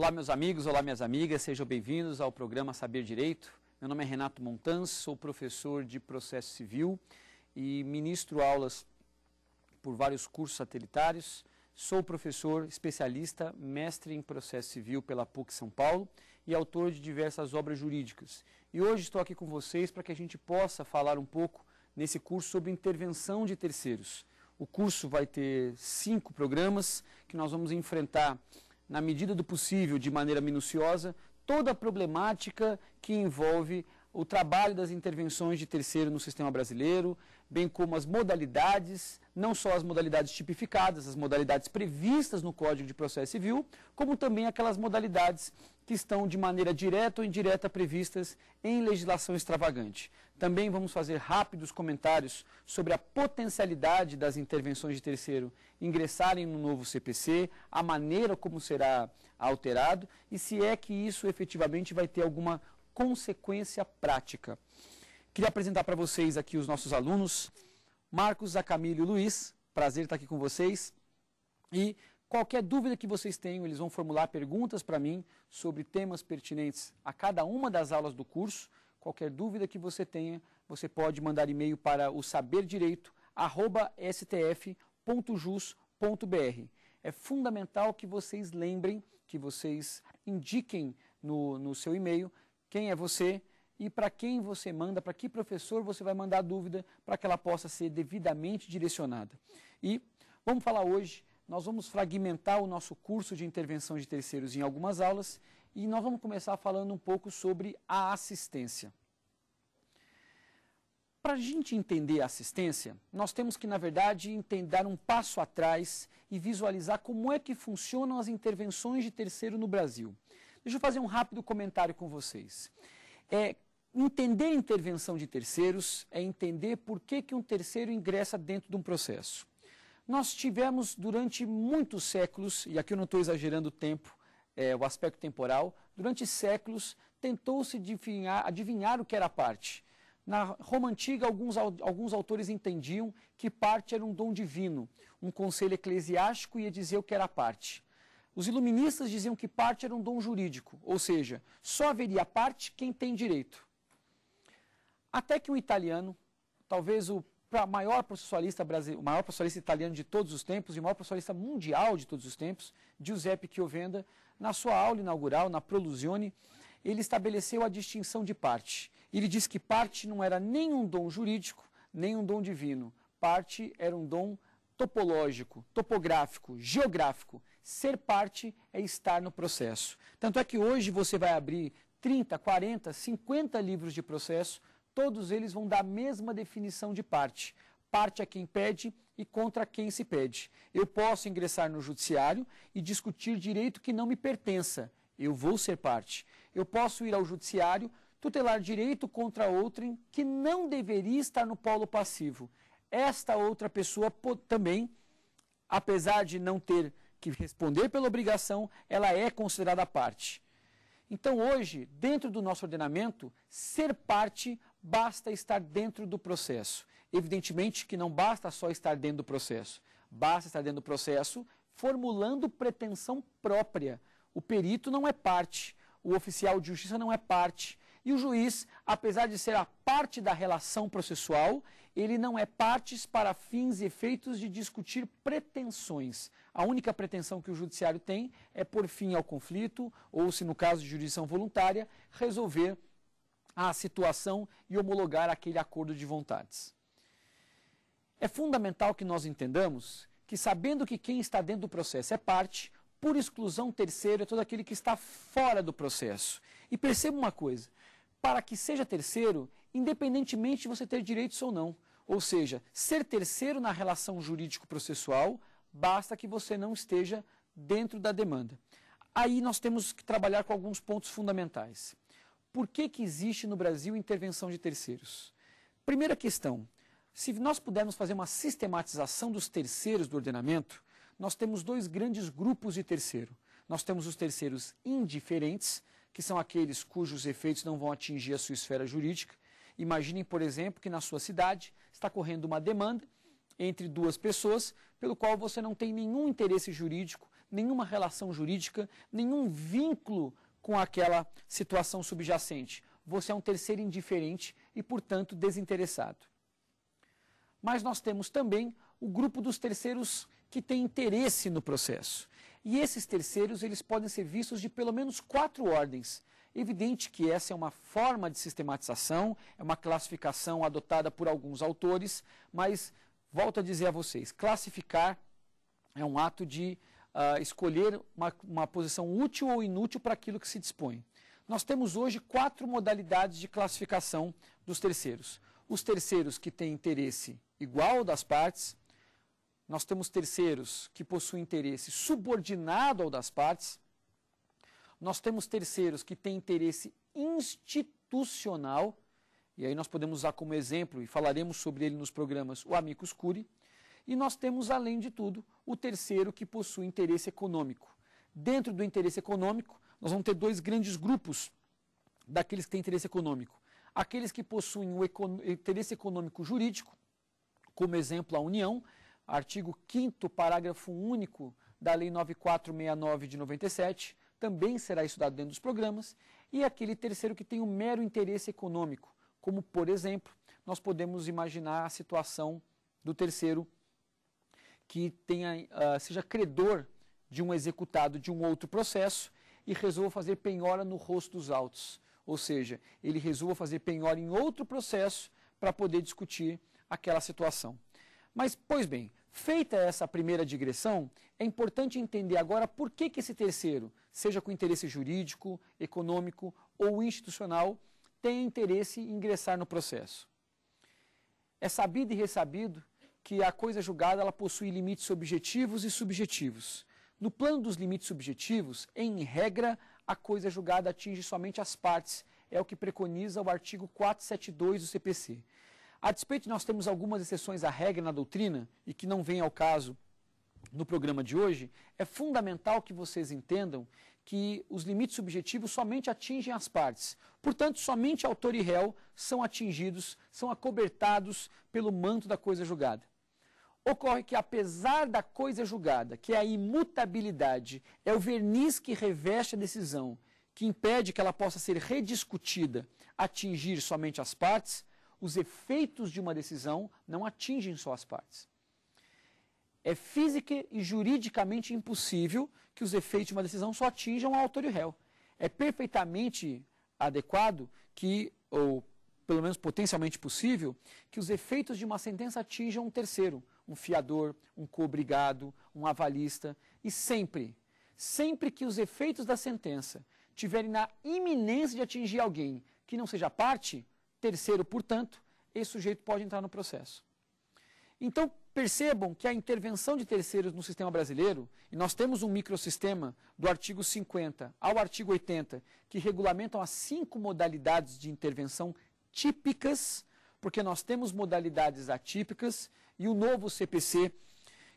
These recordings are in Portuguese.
Olá, meus amigos, olá, minhas amigas, sejam bem-vindos ao programa Saber Direito. Meu nome é Renato Montans, sou professor de processo civil e ministro aulas por vários cursos satelitários. Sou professor especialista, mestre em processo civil pela PUC São Paulo e autor de diversas obras jurídicas. E hoje estou aqui com vocês para que a gente possa falar um pouco nesse curso sobre intervenção de terceiros. O curso vai ter cinco programas que nós vamos enfrentar na medida do possível, de maneira minuciosa, toda a problemática que envolve o trabalho das intervenções de terceiro no sistema brasileiro, bem como as modalidades, não só as modalidades tipificadas, as modalidades previstas no Código de Processo Civil, como também aquelas modalidades que estão de maneira direta ou indireta previstas em legislação extravagante. Também vamos fazer rápidos comentários sobre a potencialidade das intervenções de terceiro ingressarem no novo CPC, a maneira como será alterado e se é que isso efetivamente vai ter alguma consequência prática. Queria apresentar para vocês aqui os nossos alunos, Marcos, Acamilho e Luiz. Prazer estar aqui com vocês. E qualquer dúvida que vocês tenham, eles vão formular perguntas para mim sobre temas pertinentes a cada uma das aulas do curso. Qualquer dúvida que você tenha, você pode mandar e-mail para o saberdireito@stf.jus.br. É fundamental que vocês lembrem, que vocês indiquem no, no seu e-mail quem é você e para quem você manda, para que professor você vai mandar a dúvida para que ela possa ser devidamente direcionada. E vamos falar hoje, nós vamos fragmentar o nosso curso de intervenção de terceiros em algumas aulas e nós vamos começar falando um pouco sobre a assistência. Para a gente entender a assistência, nós temos que, na verdade, entender, dar um passo atrás e visualizar como é que funcionam as intervenções de terceiro no Brasil. Deixa eu fazer um rápido comentário com vocês. É, entender a intervenção de terceiros é entender por que, que um terceiro ingressa dentro de um processo. Nós tivemos durante muitos séculos, e aqui eu não estou exagerando o tempo, é, o aspecto temporal, durante séculos tentou-se adivinhar, adivinhar o que era parte. Na Roma Antiga, alguns, alguns autores entendiam que parte era um dom divino. Um conselho eclesiástico ia dizer o que era parte. Os iluministas diziam que parte era um dom jurídico, ou seja, só haveria parte quem tem direito. Até que um italiano, talvez o maior processualista, o maior processualista italiano de todos os tempos e o maior processualista mundial de todos os tempos, Giuseppe Chiovenda, na sua aula inaugural, na Prolusione, ele estabeleceu a distinção de parte. Ele diz que parte não era nem um dom jurídico, nem um dom divino. Parte era um dom topológico, topográfico, geográfico, Ser parte é estar no processo. Tanto é que hoje você vai abrir 30, 40, 50 livros de processo, todos eles vão dar a mesma definição de parte. Parte a quem pede e contra quem se pede. Eu posso ingressar no judiciário e discutir direito que não me pertença. Eu vou ser parte. Eu posso ir ao judiciário tutelar direito contra outrem que não deveria estar no polo passivo. Esta outra pessoa também, apesar de não ter que responder pela obrigação, ela é considerada parte. Então, hoje, dentro do nosso ordenamento, ser parte basta estar dentro do processo. Evidentemente que não basta só estar dentro do processo. Basta estar dentro do processo formulando pretensão própria. O perito não é parte, o oficial de justiça não é parte. E o juiz, apesar de ser a parte da relação processual, ele não é partes para fins e efeitos de discutir pretensões. A única pretensão que o judiciário tem é por fim ao conflito, ou se no caso de jurisdição voluntária, resolver a situação e homologar aquele acordo de vontades. É fundamental que nós entendamos que, sabendo que quem está dentro do processo é parte, por exclusão terceiro é todo aquele que está fora do processo. E perceba uma coisa: para que seja terceiro, independentemente de você ter direitos ou não. Ou seja, ser terceiro na relação jurídico-processual, basta que você não esteja dentro da demanda. Aí nós temos que trabalhar com alguns pontos fundamentais. Por que, que existe no Brasil intervenção de terceiros? Primeira questão, se nós pudermos fazer uma sistematização dos terceiros do ordenamento, nós temos dois grandes grupos de terceiro. Nós temos os terceiros indiferentes, que são aqueles cujos efeitos não vão atingir a sua esfera jurídica, Imaginem, por exemplo, que na sua cidade está correndo uma demanda entre duas pessoas, pelo qual você não tem nenhum interesse jurídico, nenhuma relação jurídica, nenhum vínculo com aquela situação subjacente. Você é um terceiro indiferente e, portanto, desinteressado. Mas nós temos também o grupo dos terceiros que tem interesse no processo. E esses terceiros, eles podem ser vistos de pelo menos quatro ordens. Evidente que essa é uma forma de sistematização, é uma classificação adotada por alguns autores, mas volto a dizer a vocês, classificar é um ato de uh, escolher uma, uma posição útil ou inútil para aquilo que se dispõe. Nós temos hoje quatro modalidades de classificação dos terceiros. Os terceiros que têm interesse igual das partes, nós temos terceiros que possuem interesse subordinado ao das partes, nós temos terceiros que têm interesse institucional, e aí nós podemos usar como exemplo, e falaremos sobre ele nos programas, o Amicus Curi. E nós temos, além de tudo, o terceiro que possui interesse econômico. Dentro do interesse econômico, nós vamos ter dois grandes grupos daqueles que têm interesse econômico. Aqueles que possuem o econ... interesse econômico jurídico, como exemplo a União, artigo 5 parágrafo único da Lei 9469 de 97, também será estudado dentro dos programas, e aquele terceiro que tem um mero interesse econômico, como, por exemplo, nós podemos imaginar a situação do terceiro que tenha, uh, seja credor de um executado de um outro processo e resolva fazer penhora no rosto dos autos. Ou seja, ele resolva fazer penhora em outro processo para poder discutir aquela situação. Mas, pois bem, Feita essa primeira digressão, é importante entender agora por que, que esse terceiro, seja com interesse jurídico, econômico ou institucional, tem interesse em ingressar no processo. É sabido e ressabido que a coisa julgada ela possui limites objetivos e subjetivos. No plano dos limites subjetivos, em regra, a coisa julgada atinge somente as partes, é o que preconiza o artigo 472 do CPC. A despeito de nós termos algumas exceções à regra na doutrina, e que não vem ao caso no programa de hoje, é fundamental que vocês entendam que os limites subjetivos somente atingem as partes. Portanto, somente autor e réu são atingidos, são acobertados pelo manto da coisa julgada. Ocorre que, apesar da coisa julgada, que é a imutabilidade, é o verniz que reveste a decisão, que impede que ela possa ser rediscutida, atingir somente as partes, os efeitos de uma decisão não atingem só as partes. É física e juridicamente impossível que os efeitos de uma decisão só atinjam o autor e o réu. É perfeitamente adequado que, ou pelo menos potencialmente possível, que os efeitos de uma sentença atinjam um terceiro, um fiador, um cobrigado, um avalista, e sempre, sempre que os efeitos da sentença tiverem na iminência de atingir alguém que não seja parte, terceiro, portanto, esse sujeito pode entrar no processo. Então, percebam que a intervenção de terceiros no sistema brasileiro, e nós temos um microsistema do artigo 50 ao artigo 80, que regulamentam as cinco modalidades de intervenção típicas, porque nós temos modalidades atípicas, e o novo CPC,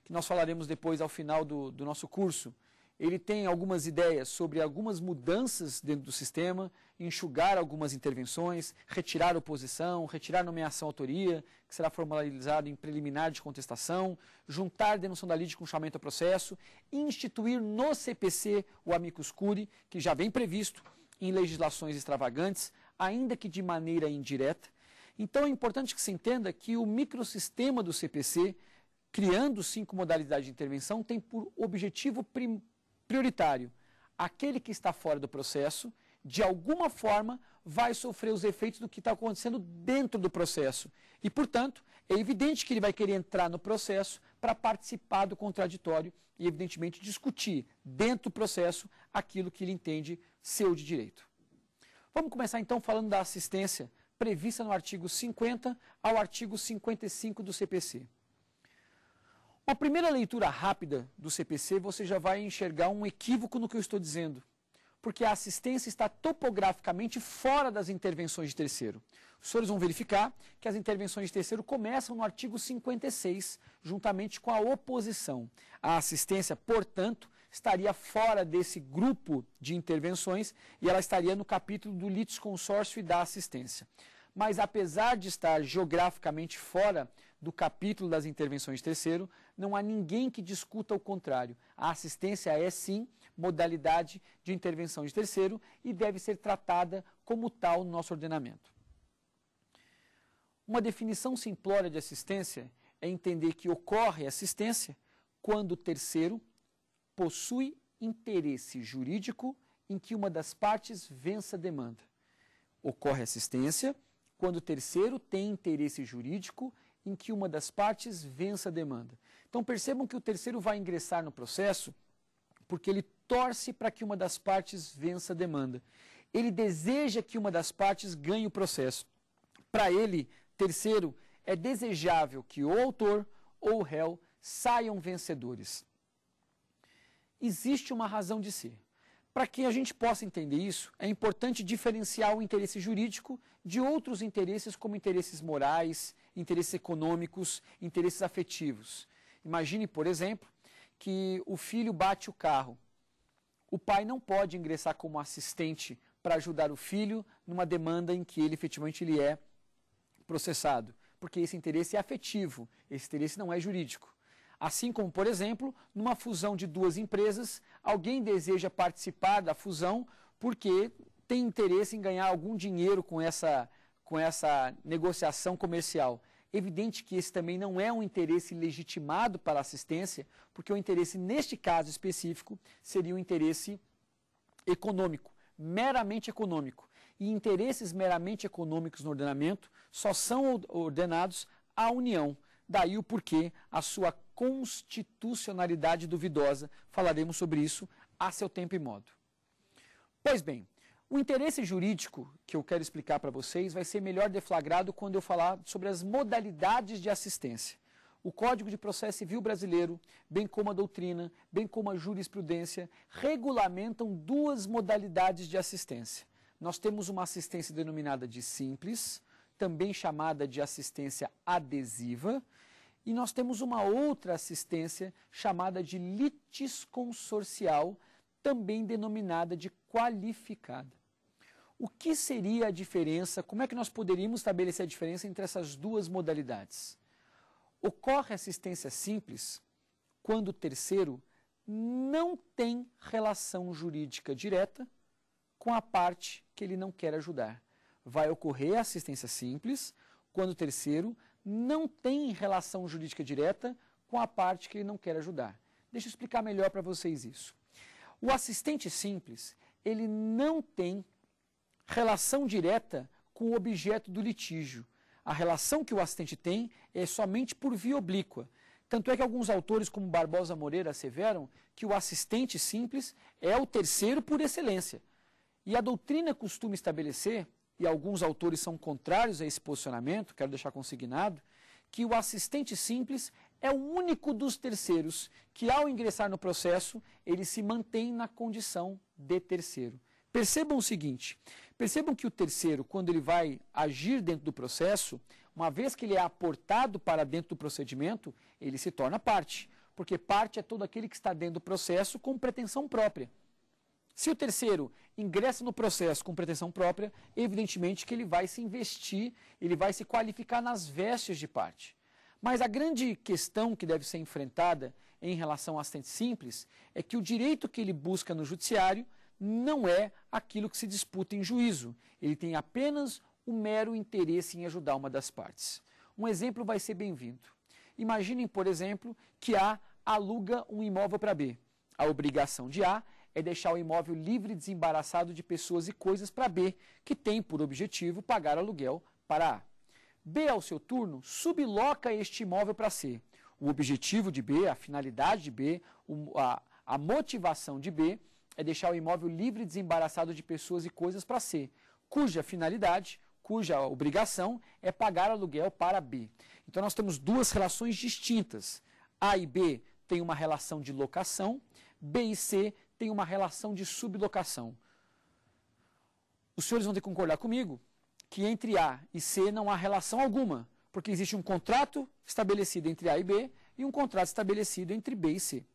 que nós falaremos depois ao final do, do nosso curso, ele tem algumas ideias sobre algumas mudanças dentro do sistema, enxugar algumas intervenções, retirar oposição, retirar nomeação autoria, que será formalizado em preliminar de contestação, juntar denúncia da lide com chamamento a processo, instituir no CPC o amicus curi, que já vem previsto em legislações extravagantes, ainda que de maneira indireta. Então é importante que se entenda que o microsistema do CPC criando cinco modalidades de intervenção, tem por objetivo prim prioritário. Aquele que está fora do processo, de alguma forma, vai sofrer os efeitos do que está acontecendo dentro do processo. E, portanto, é evidente que ele vai querer entrar no processo para participar do contraditório e, evidentemente, discutir dentro do processo aquilo que ele entende seu de direito. Vamos começar então falando da assistência prevista no artigo 50 ao artigo 55 do CPC. Uma primeira leitura rápida do CPC, você já vai enxergar um equívoco no que eu estou dizendo, porque a assistência está topograficamente fora das intervenções de terceiro. Os senhores vão verificar que as intervenções de terceiro começam no artigo 56, juntamente com a oposição. A assistência, portanto, estaria fora desse grupo de intervenções e ela estaria no capítulo do litisconsórcio e da assistência. Mas apesar de estar geograficamente fora, do capítulo das intervenções terceiro, não há ninguém que discuta o contrário. A assistência é, sim, modalidade de intervenção de terceiro e deve ser tratada como tal no nosso ordenamento. Uma definição simplória de assistência é entender que ocorre assistência quando o terceiro possui interesse jurídico em que uma das partes vença a demanda. Ocorre assistência quando o terceiro tem interesse jurídico em que uma das partes vença a demanda. Então percebam que o terceiro vai ingressar no processo porque ele torce para que uma das partes vença a demanda. Ele deseja que uma das partes ganhe o processo. Para ele, terceiro, é desejável que o autor ou o réu saiam vencedores. Existe uma razão de ser. Para que a gente possa entender isso, é importante diferenciar o interesse jurídico de outros interesses, como interesses morais, interesses econômicos, interesses afetivos. Imagine, por exemplo, que o filho bate o carro. O pai não pode ingressar como assistente para ajudar o filho numa demanda em que ele efetivamente ele é processado, porque esse interesse é afetivo, esse interesse não é jurídico. Assim como, por exemplo, numa fusão de duas empresas, alguém deseja participar da fusão porque tem interesse em ganhar algum dinheiro com essa com essa negociação comercial. Evidente que esse também não é um interesse legitimado para assistência, porque o interesse, neste caso específico, seria um interesse econômico, meramente econômico. E interesses meramente econômicos no ordenamento só são ordenados à União. Daí o porquê a sua constitucionalidade duvidosa. Falaremos sobre isso a seu tempo e modo. Pois bem, o interesse jurídico que eu quero explicar para vocês vai ser melhor deflagrado quando eu falar sobre as modalidades de assistência. O Código de Processo Civil Brasileiro, bem como a doutrina, bem como a jurisprudência, regulamentam duas modalidades de assistência. Nós temos uma assistência denominada de simples, também chamada de assistência adesiva, e nós temos uma outra assistência chamada de litisconsorcial, também denominada de qualificada. O que seria a diferença? Como é que nós poderíamos estabelecer a diferença entre essas duas modalidades? Ocorre assistência simples quando o terceiro não tem relação jurídica direta com a parte que ele não quer ajudar. Vai ocorrer assistência simples quando o terceiro não tem relação jurídica direta com a parte que ele não quer ajudar. Deixa eu explicar melhor para vocês isso. O assistente simples, ele não tem relação direta com o objeto do litígio. A relação que o assistente tem é somente por via oblíqua. Tanto é que alguns autores, como Barbosa Moreira, asseveram que o assistente simples é o terceiro por excelência. E a doutrina costuma estabelecer, e alguns autores são contrários a esse posicionamento, quero deixar consignado, que o assistente simples é o único dos terceiros que, ao ingressar no processo, ele se mantém na condição de terceiro. Percebam o seguinte: Percebam que o terceiro, quando ele vai agir dentro do processo, uma vez que ele é aportado para dentro do procedimento, ele se torna parte, porque parte é todo aquele que está dentro do processo com pretensão própria. Se o terceiro ingressa no processo com pretensão própria, evidentemente que ele vai se investir, ele vai se qualificar nas vestes de parte. Mas a grande questão que deve ser enfrentada em relação à assistente simples é que o direito que ele busca no judiciário não é aquilo que se disputa em juízo. Ele tem apenas o mero interesse em ajudar uma das partes. Um exemplo vai ser bem-vindo. Imaginem, por exemplo, que A aluga um imóvel para B. A obrigação de A é deixar o imóvel livre e desembaraçado de pessoas e coisas para B, que tem por objetivo pagar aluguel para A. B, ao seu turno, subloca este imóvel para C. O objetivo de B, a finalidade de B, a, a motivação de B é deixar o imóvel livre e desembaraçado de pessoas e coisas para C, cuja finalidade, cuja obrigação é pagar aluguel para B. Então nós temos duas relações distintas. A e B têm uma relação de locação, B e C têm uma relação de sublocação. Os senhores vão ter que concordar comigo que entre A e C não há relação alguma, porque existe um contrato estabelecido entre A e B e um contrato estabelecido entre B e C.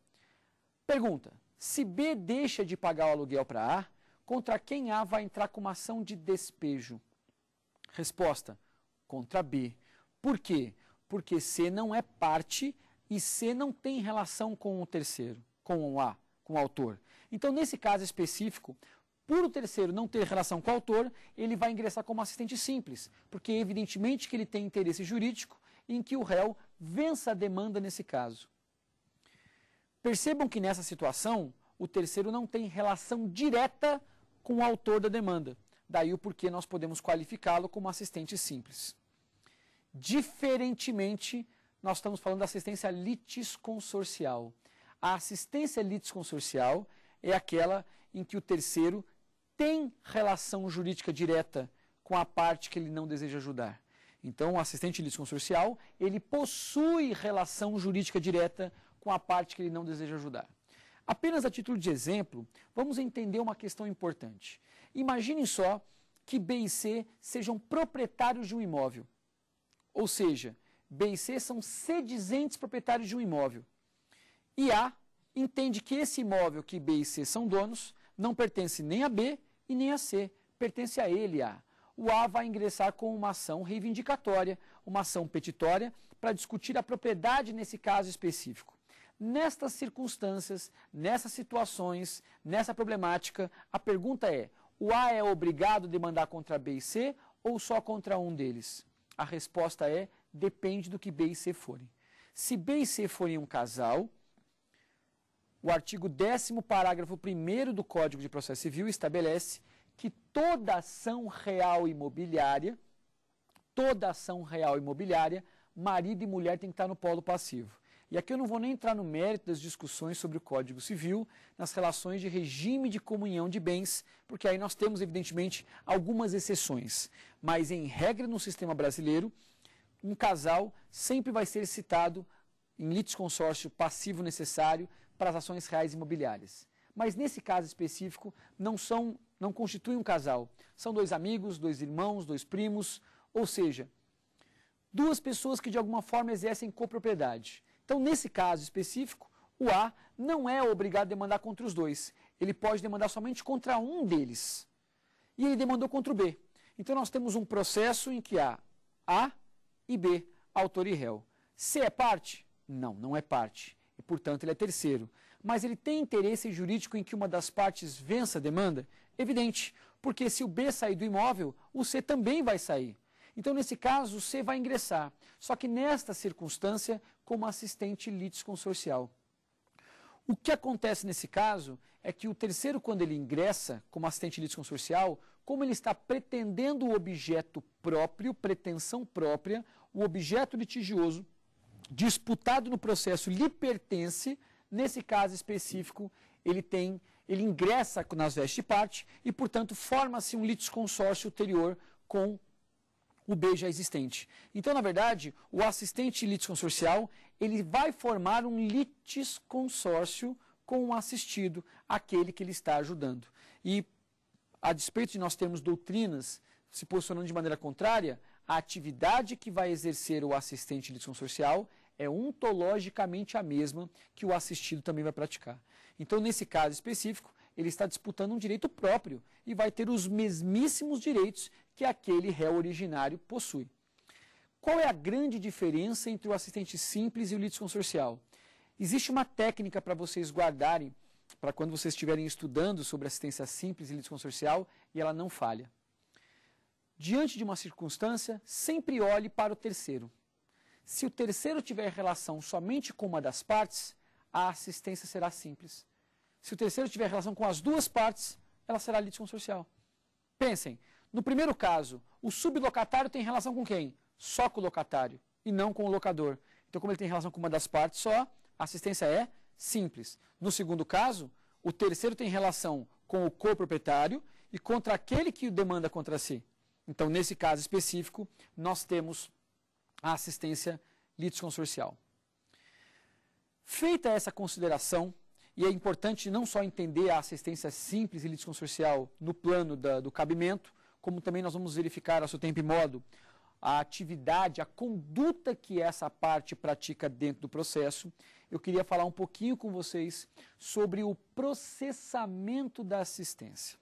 Pergunta: se B deixa de pagar o aluguel para A, contra quem A vai entrar com uma ação de despejo? Resposta: contra B. Por quê? Porque C não é parte e C não tem relação com o terceiro, com o A, com o autor. Então, nesse caso específico, por o terceiro não ter relação com o autor, ele vai ingressar como assistente simples, porque é evidentemente que ele tem interesse jurídico em que o réu vença a demanda nesse caso. Percebam que nessa situação, o terceiro não tem relação direta com o autor da demanda. Daí o porquê nós podemos qualificá-lo como assistente simples. Diferentemente, nós estamos falando da assistência litisconsorcial. A assistência litisconsorcial é aquela em que o terceiro tem relação jurídica direta com a parte que ele não deseja ajudar. Então, o assistente litisconsorcial, ele possui relação jurídica direta com a parte que ele não deseja ajudar. Apenas a título de exemplo, vamos entender uma questão importante. Imaginem só que B e C sejam proprietários de um imóvel. Ou seja, B e C são sedizentes proprietários de um imóvel. E A entende que esse imóvel que B e C são donos não pertence nem a B e nem a C, pertence a ele A. O A vai ingressar com uma ação reivindicatória, uma ação petitória, para discutir a propriedade nesse caso específico. Nestas circunstâncias, nessas situações, nessa problemática, a pergunta é: o A é obrigado a demandar contra B e C ou só contra um deles? A resposta é: depende do que B e C forem. Se B e C forem um casal, o artigo 10, parágrafo 1 do Código de Processo Civil estabelece que toda ação real imobiliária, toda ação real imobiliária, marido e mulher tem que estar no polo passivo. E aqui eu não vou nem entrar no mérito das discussões sobre o Código Civil, nas relações de regime de comunhão de bens, porque aí nós temos, evidentemente, algumas exceções. Mas, em regra, no sistema brasileiro, um casal sempre vai ser citado em litisconsórcio passivo necessário para as ações reais imobiliárias. Mas, nesse caso específico, não, são, não constitui um casal. São dois amigos, dois irmãos, dois primos, ou seja, duas pessoas que, de alguma forma, exercem copropriedade então, nesse caso específico, o A não é obrigado a demandar contra os dois. Ele pode demandar somente contra um deles. E ele demandou contra o B. Então, nós temos um processo em que há A e B, autor e réu. C é parte? Não, não é parte. E, portanto, ele é terceiro. Mas ele tem interesse jurídico em que uma das partes vença a demanda? Evidente, porque se o B sair do imóvel, o C também vai sair. Então, nesse caso, você vai ingressar, só que nesta circunstância, como assistente litisconsorcial. O que acontece nesse caso é que o terceiro, quando ele ingressa como assistente litisconsorcial, como ele está pretendendo o objeto próprio, pretensão própria, o objeto litigioso disputado no processo lhe pertence, nesse caso específico, ele tem ele ingressa nas vestes de parte e, portanto, forma-se um litisconsórcio ulterior com o B já existente. Então, na verdade, o assistente litisconsorcial, ele vai formar um litisconsórcio com o assistido, aquele que ele está ajudando. E, a despeito de nós termos doutrinas se posicionando de maneira contrária, a atividade que vai exercer o assistente litisconsorcial é ontologicamente a mesma que o assistido também vai praticar. Então, nesse caso específico, ele está disputando um direito próprio e vai ter os mesmíssimos direitos que aquele réu originário possui. Qual é a grande diferença entre o assistente simples e o litisconsorcial? Existe uma técnica para vocês guardarem, para quando vocês estiverem estudando sobre assistência simples e litisconsorcial, e ela não falha. Diante de uma circunstância, sempre olhe para o terceiro. Se o terceiro tiver relação somente com uma das partes, a assistência será simples. Se o terceiro tiver relação com as duas partes, ela será litisconsorcial. Pensem, no primeiro caso, o sublocatário tem relação com quem? Só com o locatário e não com o locador. Então, como ele tem relação com uma das partes só, a assistência é simples. No segundo caso, o terceiro tem relação com o coproprietário e contra aquele que o demanda contra si. Então, nesse caso específico, nós temos a assistência litisconsorcial. Feita essa consideração, e é importante não só entender a assistência simples e litisconsorcial no plano da, do cabimento, como também nós vamos verificar a seu tempo e modo a atividade, a conduta que essa parte pratica dentro do processo, eu queria falar um pouquinho com vocês sobre o processamento da assistência.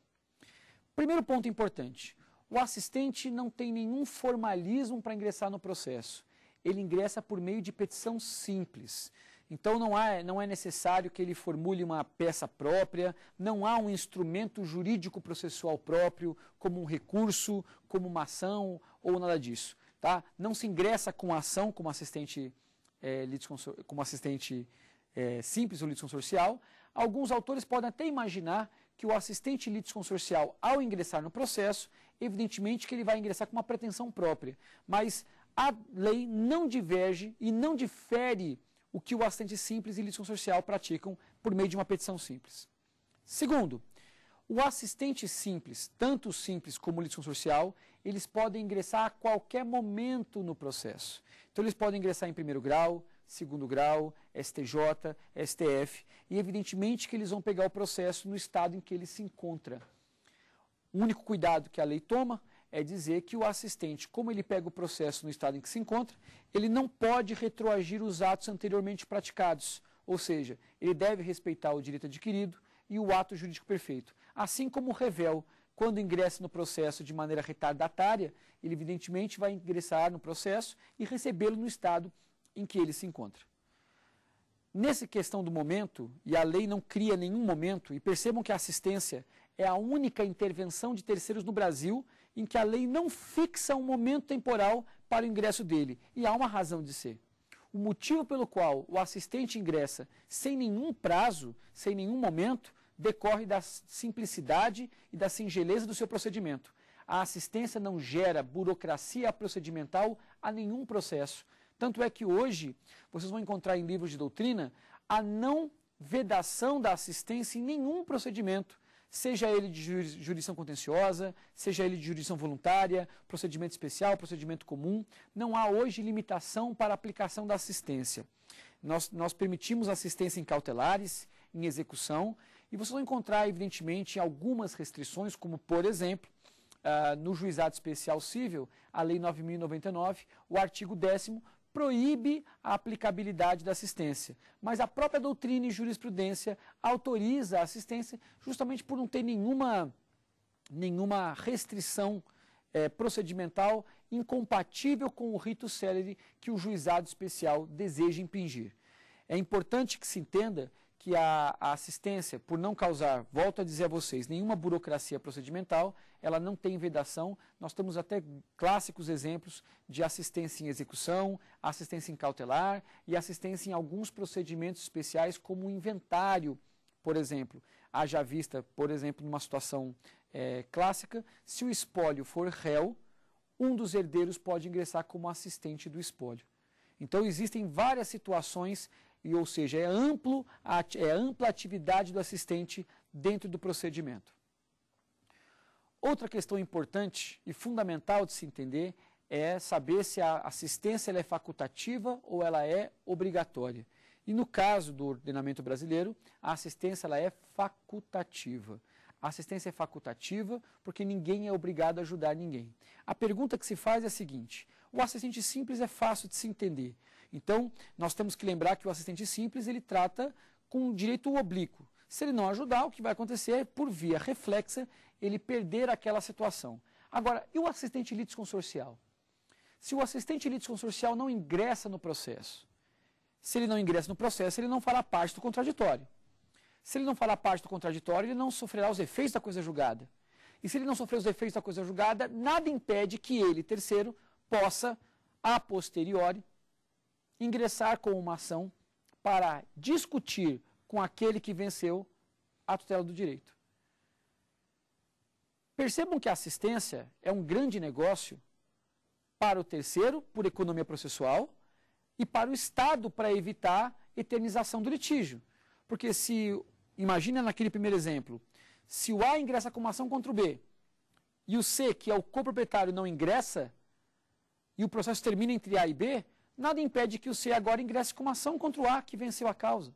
Primeiro ponto importante: o assistente não tem nenhum formalismo para ingressar no processo. Ele ingressa por meio de petição simples. Então não, há, não é necessário que ele formule uma peça própria, não há um instrumento jurídico processual próprio, como um recurso, como uma ação ou nada disso. Tá? Não se ingressa com ação como assistente, é, como assistente é, simples ou litisconsorcial. Alguns autores podem até imaginar que o assistente litisconsorcial, ao ingressar no processo, evidentemente que ele vai ingressar com uma pretensão própria. Mas a lei não diverge e não difere o que o assistente simples e litisconsorcial praticam por meio de uma petição simples. Segundo, o assistente simples, tanto o simples como o litisconsorcial, eles podem ingressar a qualquer momento no processo. Então, eles podem ingressar em primeiro grau, segundo grau, STJ, STF, e evidentemente que eles vão pegar o processo no estado em que ele se encontra. O único cuidado que a lei toma é dizer que o assistente, como ele pega o processo no estado em que se encontra, ele não pode retroagir os atos anteriormente praticados, ou seja, ele deve respeitar o direito adquirido e o ato jurídico perfeito. Assim como o revel, quando ingressa no processo de maneira retardatária, ele evidentemente vai ingressar no processo e recebê-lo no estado em que ele se encontra. Nessa questão do momento, e a lei não cria nenhum momento, e percebam que a assistência é a única intervenção de terceiros no Brasil em que a lei não fixa um momento temporal para o ingresso dele, e há uma razão de ser. O motivo pelo qual o assistente ingressa sem nenhum prazo, sem nenhum momento, decorre da simplicidade e da singeleza do seu procedimento. A assistência não gera burocracia procedimental a nenhum processo. Tanto é que hoje vocês vão encontrar em livros de doutrina a não vedação da assistência em nenhum procedimento seja ele de jurisdição contenciosa, seja ele de jurisdição voluntária, procedimento especial, procedimento comum, não há hoje limitação para aplicação da assistência. Nós, nós permitimos assistência em cautelares, em execução, e vocês vão encontrar, evidentemente, algumas restrições, como, por exemplo, uh, no juizado especial civil, a Lei 9.099, o artigo 10 proíbe a aplicabilidade da assistência, mas a própria doutrina e jurisprudência autoriza a assistência justamente por não ter nenhuma, nenhuma restrição é, procedimental incompatível com o rito célere que o juizado especial deseja impingir. É importante que se entenda que a, a, assistência, por não causar, volto a dizer a vocês, nenhuma burocracia procedimental, ela não tem vedação. Nós temos até clássicos exemplos de assistência em execução, assistência em cautelar e assistência em alguns procedimentos especiais, como o inventário, por exemplo. Haja vista, por exemplo, numa situação é, clássica, se o espólio for réu, um dos herdeiros pode ingressar como assistente do espólio. Então existem várias situações e ou seja, é, amplo, é ampla atividade do assistente dentro do procedimento. Outra questão importante e fundamental de se entender é saber se a assistência é facultativa ou ela é obrigatória. E no caso do ordenamento brasileiro, a assistência ela é facultativa. A assistência é facultativa porque ninguém é obrigado a ajudar ninguém. A pergunta que se faz é a seguinte: o assistente simples é fácil de se entender. Então, nós temos que lembrar que o assistente simples ele trata com direito oblíquo. Se ele não ajudar, o que vai acontecer é, por via reflexa, ele perder aquela situação. Agora, e o assistente litisconsorcial? Se o assistente litisconsorcial não ingressa no processo, se ele não ingressa no processo, ele não fará parte do contraditório. Se ele não fará parte do contraditório, ele não sofrerá os efeitos da coisa julgada. E se ele não sofrer os efeitos da coisa julgada, nada impede que ele, terceiro, possa, a posteriori, ingressar com uma ação para discutir com aquele que venceu a tutela do direito. Percebam que a assistência é um grande negócio para o terceiro, por economia processual, e para o Estado, para evitar eternização do litígio. Porque se, imagina naquele primeiro exemplo, se o A ingressa com uma ação contra o B, e o C, que é o coproprietário, não ingressa, e o processo termina entre A e B, nada impede que o C agora ingresse com uma ação contra o A que venceu a causa.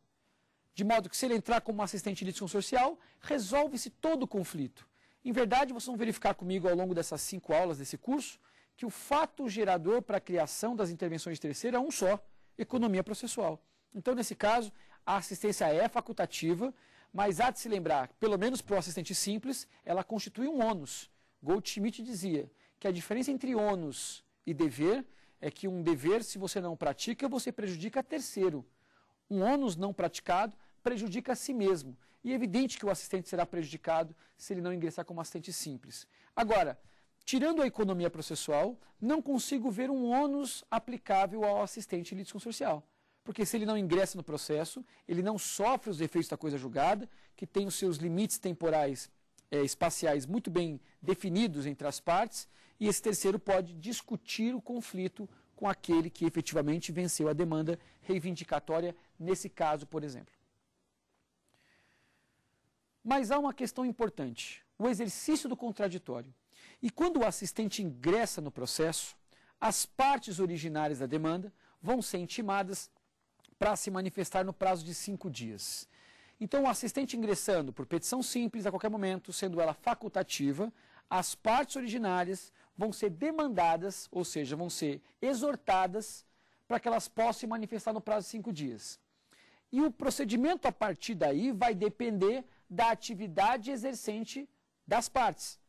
De modo que se ele entrar como assistente litisconsorcial, resolve-se todo o conflito. Em verdade, vocês vão verificar comigo ao longo dessas cinco aulas desse curso que o fato gerador para a criação das intervenções de terceira é um só, economia processual. Então, nesse caso, a assistência é facultativa, mas há de se lembrar, pelo menos para o assistente simples, ela constitui um ônus. Goldschmidt dizia que a diferença entre ônus e dever é que um dever, se você não pratica, você prejudica terceiro. Um ônus não praticado prejudica a si mesmo. E é evidente que o assistente será prejudicado se ele não ingressar como assistente simples. Agora, tirando a economia processual, não consigo ver um ônus aplicável ao assistente litisconsorcial. Porque se ele não ingressa no processo, ele não sofre os efeitos da coisa julgada, que tem os seus limites temporais é, espaciais muito bem definidos entre as partes, e esse terceiro pode discutir o conflito com aquele que efetivamente venceu a demanda reivindicatória, nesse caso, por exemplo. Mas há uma questão importante: o exercício do contraditório. E quando o assistente ingressa no processo, as partes originárias da demanda vão ser intimadas para se manifestar no prazo de cinco dias. Então, o assistente ingressando por petição simples a qualquer momento, sendo ela facultativa, as partes originárias vão ser demandadas, ou seja, vão ser exortadas para que elas possam se manifestar no prazo de cinco dias. E o procedimento a partir daí vai depender da atividade exercente das partes.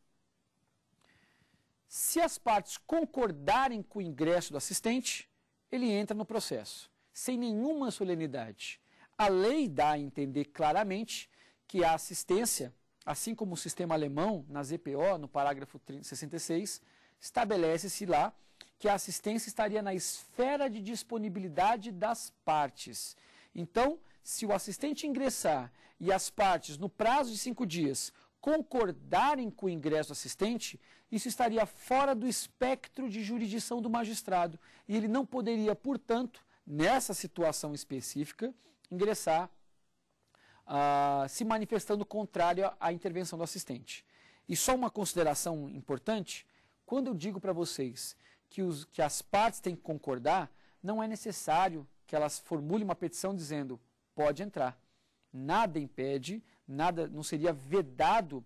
Se as partes concordarem com o ingresso do assistente, ele entra no processo, sem nenhuma solenidade. A lei dá a entender claramente que a assistência assim como o sistema alemão, na ZPO, no parágrafo 66, estabelece-se lá que a assistência estaria na esfera de disponibilidade das partes. Então, se o assistente ingressar e as partes, no prazo de cinco dias, concordarem com o ingresso do assistente, isso estaria fora do espectro de jurisdição do magistrado e ele não poderia, portanto, nessa situação específica, ingressar uh, se manifestando contrário à intervenção do assistente. E só uma consideração importante: quando eu digo para vocês que, os, que as partes têm que concordar, não é necessário que elas formulem uma petição dizendo pode entrar. Nada impede, nada não seria vedado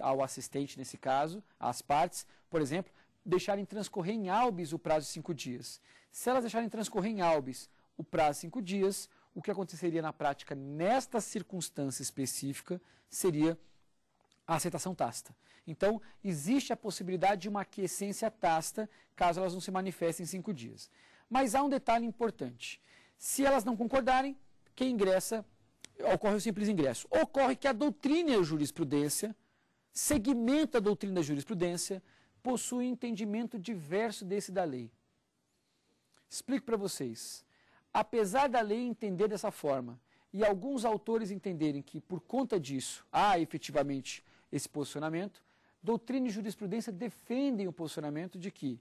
ao assistente, nesse caso, às partes, por exemplo, deixarem transcorrer em albis o prazo de cinco dias. Se elas deixarem transcorrer em albis o prazo de cinco dias, o que aconteceria na prática nesta circunstância específica seria a aceitação tácita. Então, existe a possibilidade de uma aquiescência tácita caso elas não se manifestem em cinco dias. Mas há um detalhe importante. Se elas não concordarem, quem ingressa, ocorre o simples ingresso. Ocorre que a doutrina e a jurisprudência, segmenta a doutrina da jurisprudência, possui entendimento diverso desse da lei. Explico para vocês apesar da lei entender dessa forma e alguns autores entenderem que, por conta disso, há efetivamente esse posicionamento, doutrina e jurisprudência defendem o posicionamento de que,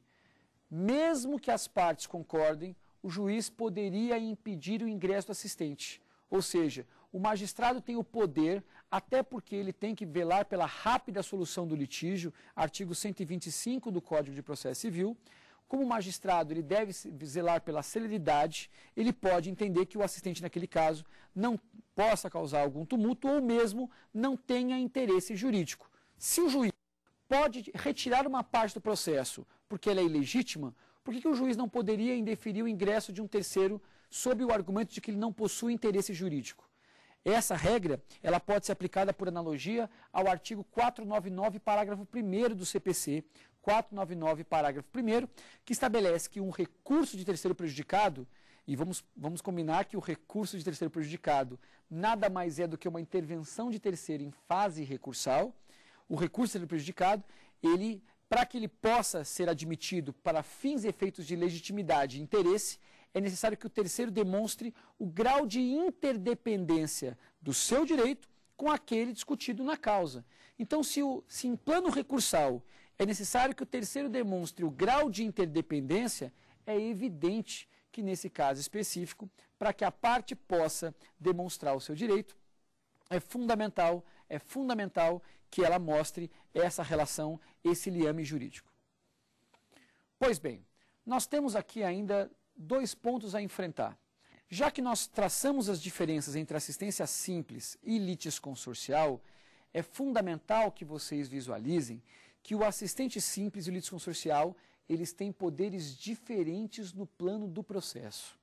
mesmo que as partes concordem, o juiz poderia impedir o ingresso do assistente. Ou seja, o magistrado tem o poder, até porque ele tem que velar pela rápida solução do litígio, artigo 125 do Código de Processo Civil, como magistrado ele deve zelar pela celeridade, ele pode entender que o assistente, naquele caso, não possa causar algum tumulto ou mesmo não tenha interesse jurídico. Se o juiz pode retirar uma parte do processo porque ela é ilegítima, por que, que o juiz não poderia indeferir o ingresso de um terceiro sob o argumento de que ele não possui interesse jurídico? Essa regra ela pode ser aplicada por analogia ao artigo 499, parágrafo 1 do CPC, 499, parágrafo 1, que estabelece que um recurso de terceiro prejudicado, e vamos, vamos combinar que o recurso de terceiro prejudicado nada mais é do que uma intervenção de terceiro em fase recursal, o recurso de terceiro prejudicado, ele, para que ele possa ser admitido para fins e efeitos de legitimidade e interesse, é necessário que o terceiro demonstre o grau de interdependência do seu direito com aquele discutido na causa. Então, se, o, se em plano recursal é necessário que o terceiro demonstre o grau de interdependência, é evidente que nesse caso específico, para que a parte possa demonstrar o seu direito, é fundamental, é fundamental que ela mostre essa relação, esse liame jurídico. Pois bem, nós temos aqui ainda dois pontos a enfrentar. Já que nós traçamos as diferenças entre assistência simples e litis consorcial, é fundamental que vocês visualizem que o assistente simples e o litisconsorcial, eles têm poderes diferentes no plano do processo.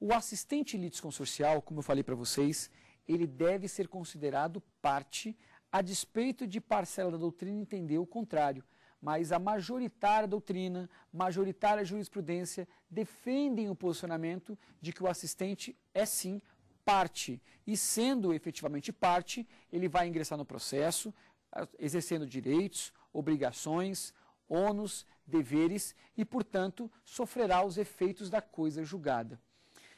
O assistente litisconsorcial, como eu falei para vocês, ele deve ser considerado parte, a despeito de parcela da doutrina entender o contrário, mas a majoritária doutrina, majoritária jurisprudência, defendem o posicionamento de que o assistente é sim parte, e sendo efetivamente parte, ele vai ingressar no processo, exercendo direitos, obrigações, ônus, deveres e, portanto, sofrerá os efeitos da coisa julgada.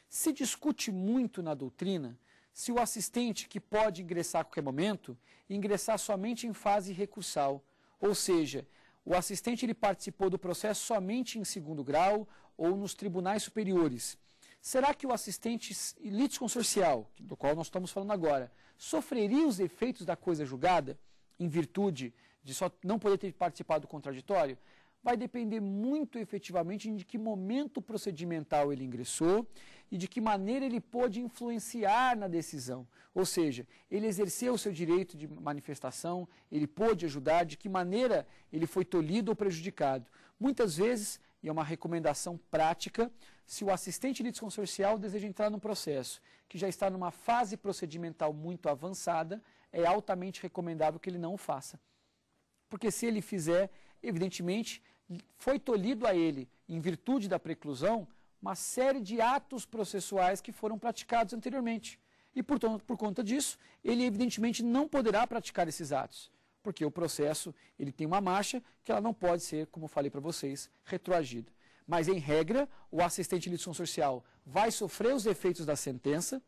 Se discute muito na doutrina se o assistente que pode ingressar a qualquer momento ingressar somente em fase recursal, ou seja, o assistente ele participou do processo somente em segundo grau ou nos tribunais superiores. Será que o assistente litisconsorcial, do qual nós estamos falando agora, sofreria os efeitos da coisa julgada em virtude de só não poder ter participado do contraditório, vai depender muito efetivamente de que momento procedimental ele ingressou e de que maneira ele pôde influenciar na decisão. Ou seja, ele exerceu o seu direito de manifestação, ele pôde ajudar, de que maneira ele foi tolhido ou prejudicado. Muitas vezes, e é uma recomendação prática, se o assistente litisconsorcial deseja entrar num processo que já está numa fase procedimental muito avançada, é altamente recomendável que ele não o faça porque se ele fizer, evidentemente, foi tolhido a ele, em virtude da preclusão, uma série de atos processuais que foram praticados anteriormente. E, portanto, por conta disso, ele evidentemente não poderá praticar esses atos, porque o processo ele tem uma marcha que ela não pode ser, como falei para vocês, retroagida. Mas, em regra, o assistente de lição social vai sofrer os efeitos da sentença,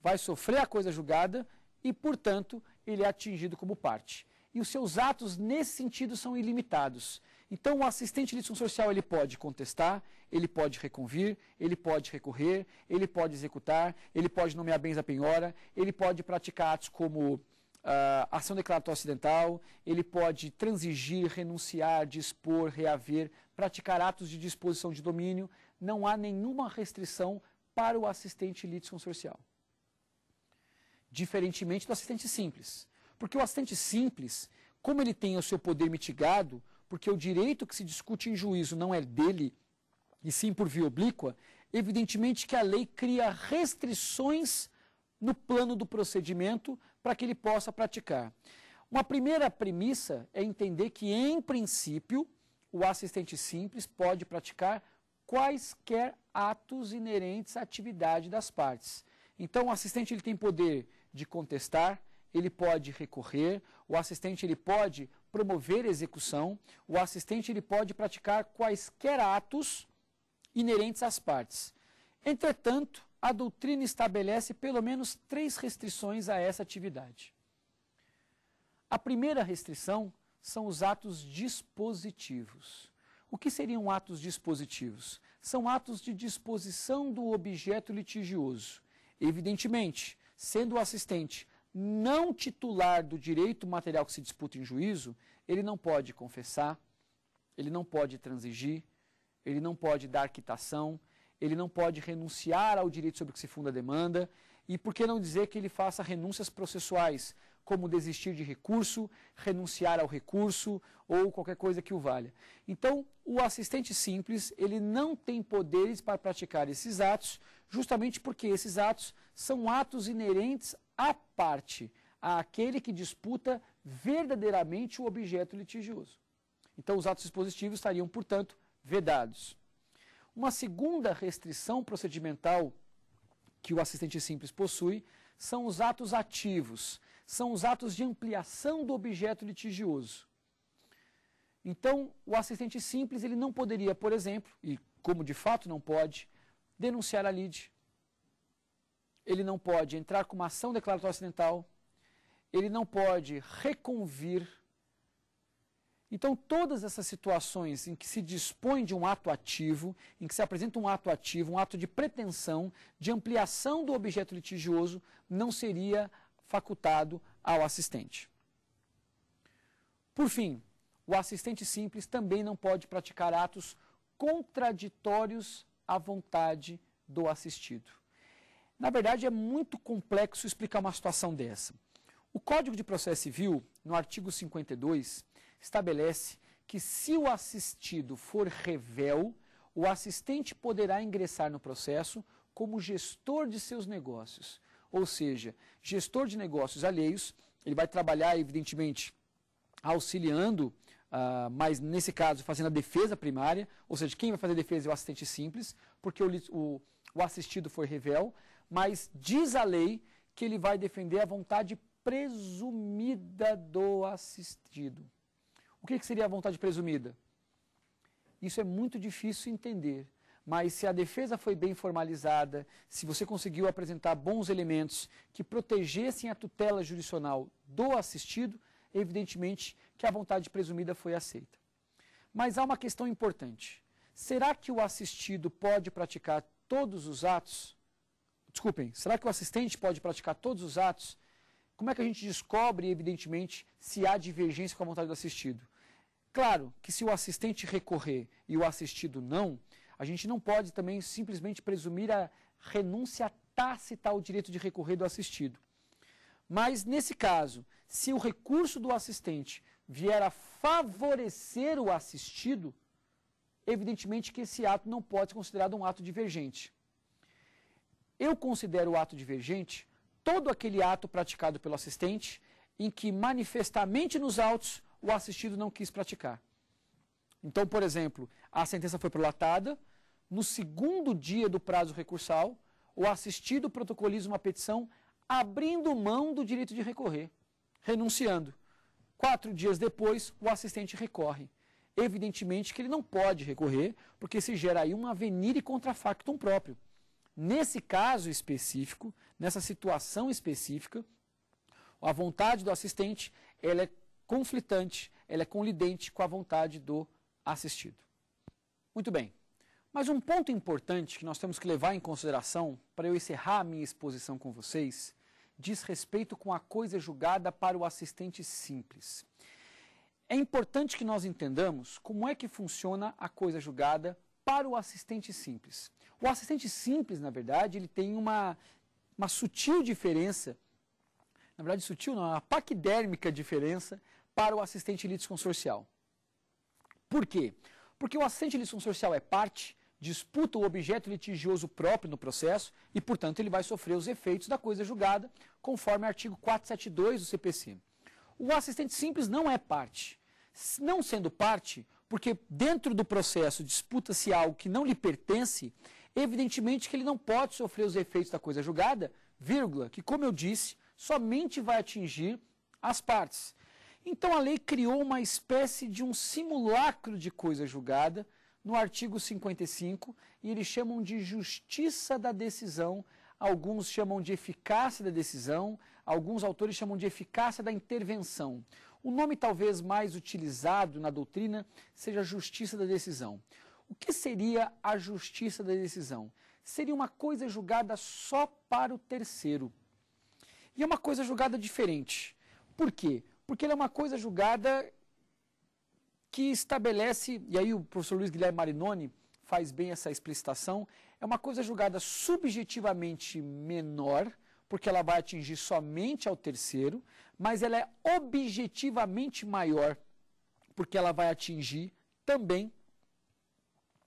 vai sofrer a coisa julgada e, portanto, ele é atingido como parte e os seus atos nesse sentido são ilimitados. Então, o assistente de social ele pode contestar, ele pode reconvir, ele pode recorrer, ele pode executar, ele pode nomear bens à penhora, ele pode praticar atos como Uh, ação declaratória ocidental, ele pode transigir, renunciar, dispor, reaver, praticar atos de disposição de domínio. Não há nenhuma restrição para o assistente litisconsorcial. Diferentemente do assistente simples, porque o assistente simples, como ele tem o seu poder mitigado, porque o direito que se discute em juízo não é dele, e sim por via oblíqua, evidentemente que a lei cria restrições no plano do procedimento para que ele possa praticar. Uma primeira premissa é entender que, em princípio, o assistente simples pode praticar quaisquer atos inerentes à atividade das partes. Então, o assistente ele tem poder de contestar, ele pode recorrer, o assistente ele pode promover execução, o assistente ele pode praticar quaisquer atos inerentes às partes. Entretanto, a doutrina estabelece pelo menos três restrições a essa atividade. A primeira restrição são os atos dispositivos. O que seriam atos dispositivos? São atos de disposição do objeto litigioso. Evidentemente, sendo o assistente não titular do direito material que se disputa em juízo, ele não pode confessar, ele não pode transigir, ele não pode dar quitação, ele não pode renunciar ao direito sobre que se funda a demanda, e por que não dizer que ele faça renúncias processuais, como desistir de recurso, renunciar ao recurso ou qualquer coisa que o valha. Então, o assistente simples, ele não tem poderes para praticar esses atos, justamente porque esses atos são atos inerentes à parte, àquele que disputa verdadeiramente o objeto litigioso. Então, os atos expositivos estariam, portanto, vedados. Uma segunda restrição procedimental que o assistente simples possui são os atos ativos, são os atos de ampliação do objeto litigioso. Então, o assistente simples ele não poderia, por exemplo, e como de fato não pode, denunciar a lide, ele não pode entrar com uma ação declaratória acidental, ele não pode reconvir. Então, todas essas situações em que se dispõe de um ato ativo, em que se apresenta um ato ativo, um ato de pretensão, de ampliação do objeto litigioso, não seria facultado ao assistente. Por fim, o assistente simples também não pode praticar atos contraditórios à vontade do assistido. Na verdade, é muito complexo explicar uma situação dessa. O Código de Processo Civil, no artigo 52, estabelece que se o assistido for revel, o assistente poderá ingressar no processo como gestor de seus negócios. Ou seja, gestor de negócios alheios, ele vai trabalhar, evidentemente, auxiliando, uh, mas nesse caso fazendo a defesa primária, ou seja, quem vai fazer a defesa é o assistente simples, porque o, o, o assistido foi revel, mas diz a lei que ele vai defender a vontade presumida do assistido. O que, que seria a vontade presumida? Isso é muito difícil entender, mas se a defesa foi bem formalizada, se você conseguiu apresentar bons elementos que protegessem a tutela jurisdicional do assistido, evidentemente que a vontade presumida foi aceita. Mas há uma questão importante. Será que o assistido pode praticar todos os atos? Desculpem, será que o assistente pode praticar todos os atos? Como é que a gente descobre, evidentemente, se há divergência com a vontade do assistido? Claro que se o assistente recorrer e o assistido não, a gente não pode também simplesmente presumir a renúncia tácita ao direito de recorrer do assistido. Mas, nesse caso, se o recurso do assistente vier a favorecer o assistido, evidentemente que esse ato não pode ser considerado um ato divergente. Eu considero o ato divergente todo aquele ato praticado pelo assistente em que manifestamente nos autos o assistido não quis praticar. Então, por exemplo, a sentença foi prolatada, no segundo dia do prazo recursal, o assistido protocoliza uma petição abrindo mão do direito de recorrer, renunciando. Quatro dias depois, o assistente recorre. Evidentemente que ele não pode recorrer, porque se gera aí uma avenire contra factum próprio. Nesse caso específico, nessa situação específica, a vontade do assistente ela é conflitante, ela é conlidente com a vontade do assistido. Muito bem. Mas um ponto importante que nós temos que levar em consideração para eu encerrar a minha exposição com vocês diz respeito com a coisa julgada para o assistente simples. É importante que nós entendamos como é que funciona a coisa julgada para o assistente simples. O assistente simples, na verdade, ele tem uma, uma sutil diferença, na verdade sutil não, é uma paquidérmica diferença para o assistente litisconsorcial. Por quê? Porque o assistente litisconsorcial é parte, disputa o objeto litigioso próprio no processo e, portanto, ele vai sofrer os efeitos da coisa julgada, conforme o artigo 472 do CPC. O assistente simples não é parte. Não sendo parte, porque dentro do processo disputa-se algo que não lhe pertence, Evidentemente que ele não pode sofrer os efeitos da coisa julgada, vírgula, que, como eu disse, somente vai atingir as partes. Então a lei criou uma espécie de um simulacro de coisa julgada no artigo 55 e eles chamam de justiça da decisão, alguns chamam de eficácia da decisão, alguns autores chamam de eficácia da intervenção. O nome talvez mais utilizado na doutrina seja justiça da decisão. O que seria a justiça da decisão? Seria uma coisa julgada só para o terceiro. E é uma coisa julgada diferente. Por quê? Porque ela é uma coisa julgada que estabelece, e aí o professor Luiz Guilherme Marinoni faz bem essa explicitação, é uma coisa julgada subjetivamente menor, porque ela vai atingir somente ao terceiro, mas ela é objetivamente maior, porque ela vai atingir também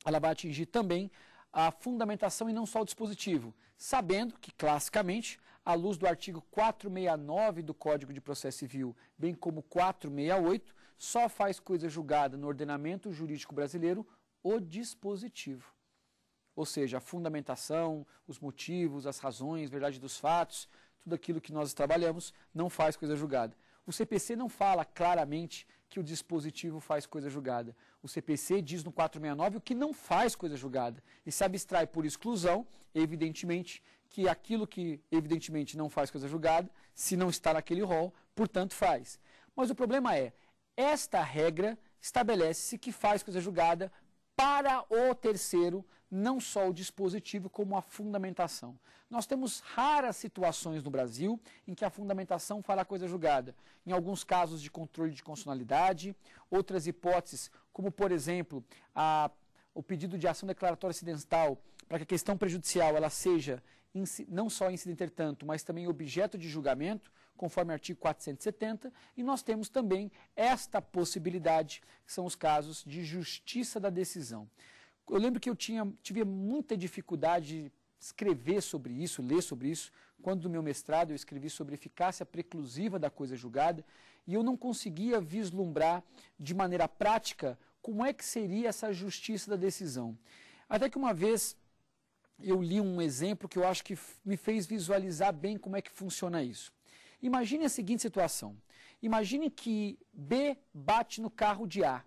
ela vai atingir também a fundamentação e não só o dispositivo, sabendo que, classicamente, à luz do artigo 469 do Código de Processo Civil, bem como 468, só faz coisa julgada no ordenamento jurídico brasileiro o dispositivo. Ou seja, a fundamentação, os motivos, as razões, verdade dos fatos, tudo aquilo que nós trabalhamos não faz coisa julgada. O CPC não fala claramente que o dispositivo faz coisa julgada. O CPC diz no 469 o que não faz coisa julgada e se abstrai por exclusão, evidentemente, que aquilo que evidentemente não faz coisa julgada, se não está naquele rol, portanto faz. Mas o problema é, esta regra estabelece-se que faz coisa julgada para o terceiro não só o dispositivo, como a fundamentação. Nós temos raras situações no Brasil em que a fundamentação fará coisa julgada. Em alguns casos de controle de constitucionalidade, outras hipóteses, como por exemplo a, o pedido de ação declaratória acidental para que a questão prejudicial ela seja não só incidente tanto, mas também objeto de julgamento, conforme artigo 470, e nós temos também esta possibilidade, que são os casos de justiça da decisão. Eu lembro que eu tinha, tive muita dificuldade de escrever sobre isso, ler sobre isso. Quando do meu mestrado eu escrevi sobre eficácia preclusiva da coisa julgada e eu não conseguia vislumbrar de maneira prática como é que seria essa justiça da decisão. Até que uma vez eu li um exemplo que eu acho que me fez visualizar bem como é que funciona isso. Imagine a seguinte situação. Imagine que B bate no carro de A.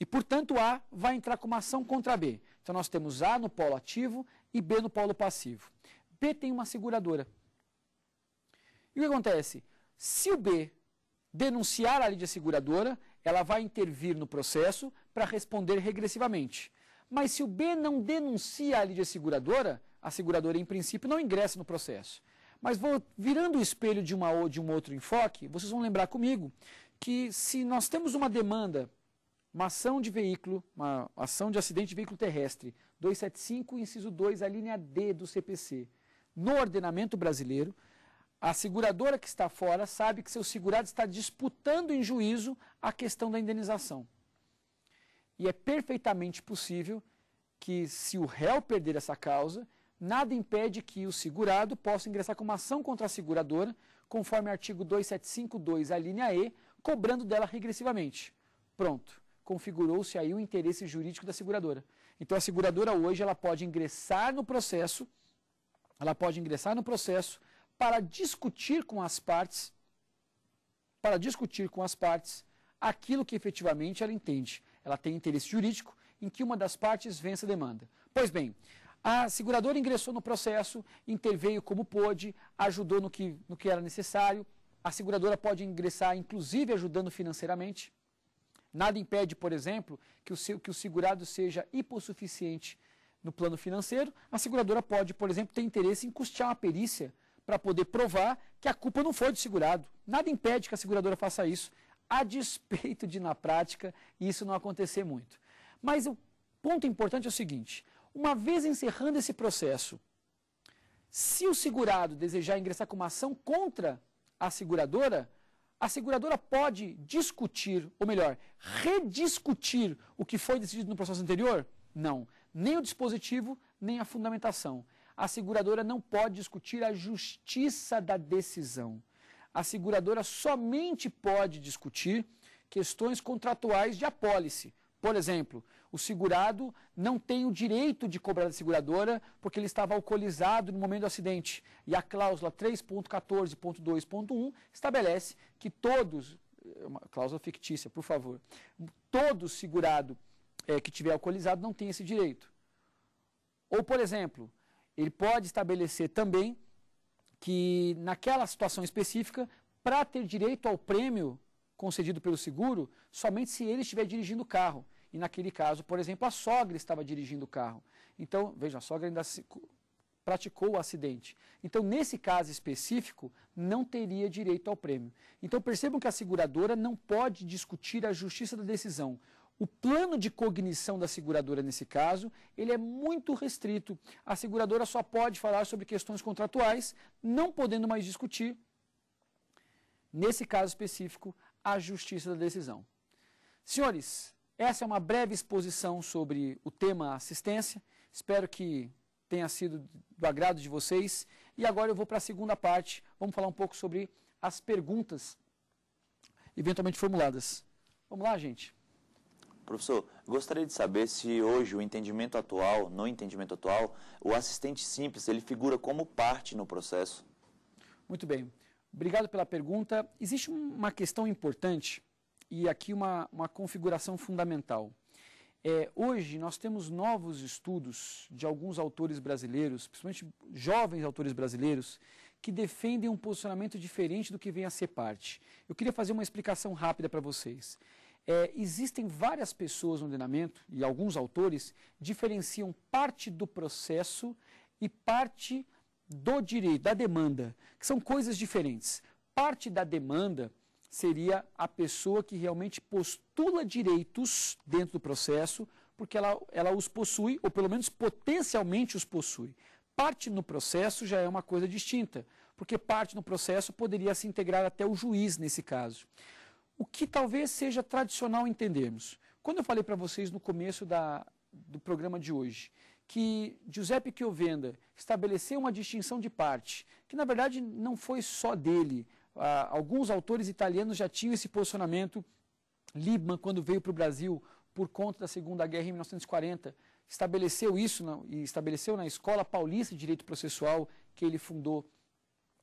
E, portanto, A vai entrar com uma ação contra B. Então, nós temos A no polo ativo e B no polo passivo. B tem uma seguradora. E o que acontece? Se o B denunciar a lídia seguradora, ela vai intervir no processo para responder regressivamente. Mas se o B não denuncia a lídia seguradora, a seguradora, em princípio, não ingressa no processo. Mas vou, virando o espelho de, uma, de um outro enfoque, vocês vão lembrar comigo que se nós temos uma demanda uma ação de veículo, uma ação de acidente de veículo terrestre, 275, inciso 2, a linha D do CPC. No ordenamento brasileiro, a seguradora que está fora sabe que seu segurado está disputando em juízo a questão da indenização. E é perfeitamente possível que, se o réu perder essa causa, nada impede que o segurado possa ingressar com uma ação contra a seguradora, conforme artigo 2752, a linha E, cobrando dela regressivamente. Pronto configurou-se aí o interesse jurídico da seguradora. Então a seguradora hoje ela pode ingressar no processo, ela pode ingressar no processo para discutir com as partes, para discutir com as partes aquilo que efetivamente ela entende. Ela tem interesse jurídico em que uma das partes vença a demanda. Pois bem, a seguradora ingressou no processo, interveio como pôde, ajudou no que, no que era necessário. A seguradora pode ingressar, inclusive, ajudando financeiramente. Nada impede, por exemplo, que o, seu, que o segurado seja hipossuficiente no plano financeiro. A seguradora pode, por exemplo, ter interesse em custear uma perícia para poder provar que a culpa não foi do segurado. Nada impede que a seguradora faça isso, a despeito de, na prática, isso não acontecer muito. Mas o ponto importante é o seguinte: uma vez encerrando esse processo, se o segurado desejar ingressar com uma ação contra a seguradora, a seguradora pode discutir, ou melhor, rediscutir o que foi decidido no processo anterior? Não. Nem o dispositivo, nem a fundamentação. A seguradora não pode discutir a justiça da decisão. A seguradora somente pode discutir questões contratuais de apólice. Por exemplo, o segurado não tem o direito de cobrar da seguradora porque ele estava alcoolizado no momento do acidente. E a cláusula 3.14.2.1 estabelece que todos, é uma cláusula fictícia, por favor, todo segurado é, que tiver alcoolizado não tem esse direito. Ou, por exemplo, ele pode estabelecer também que naquela situação específica, para ter direito ao prêmio concedido pelo seguro, somente se ele estiver dirigindo o carro. E naquele caso, por exemplo, a sogra estava dirigindo o carro. Então, veja, a sogra ainda se, praticou o acidente. Então, nesse caso específico, não teria direito ao prêmio. Então, percebam que a seguradora não pode discutir a justiça da decisão. O plano de cognição da seguradora nesse caso, ele é muito restrito. A seguradora só pode falar sobre questões contratuais, não podendo mais discutir, nesse caso específico, a justiça da decisão. Senhores, essa é uma breve exposição sobre o tema assistência. Espero que tenha sido do agrado de vocês. E agora eu vou para a segunda parte. Vamos falar um pouco sobre as perguntas eventualmente formuladas. Vamos lá, gente. Professor, gostaria de saber se hoje o entendimento atual, no entendimento atual, o assistente simples, ele figura como parte no processo. Muito bem. Obrigado pela pergunta. Existe uma questão importante e aqui uma, uma configuração fundamental. É, hoje nós temos novos estudos de alguns autores brasileiros, principalmente jovens autores brasileiros, que defendem um posicionamento diferente do que vem a ser parte. Eu queria fazer uma explicação rápida para vocês. É, existem várias pessoas no ordenamento, e alguns autores diferenciam parte do processo e parte do direito, da demanda, que são coisas diferentes. Parte da demanda seria a pessoa que realmente postula direitos dentro do processo, porque ela, ela os possui, ou pelo menos potencialmente os possui. Parte no processo já é uma coisa distinta, porque parte no processo poderia se integrar até o juiz nesse caso. O que talvez seja tradicional entendermos. Quando eu falei para vocês no começo da, do programa de hoje que Giuseppe Chiovenda estabeleceu uma distinção de parte, que na verdade não foi só dele, ah, alguns autores italianos já tinham esse posicionamento. Libman, quando veio para o Brasil por conta da Segunda Guerra em 1940, estabeleceu isso na, e estabeleceu na Escola Paulista de Direito Processual que ele fundou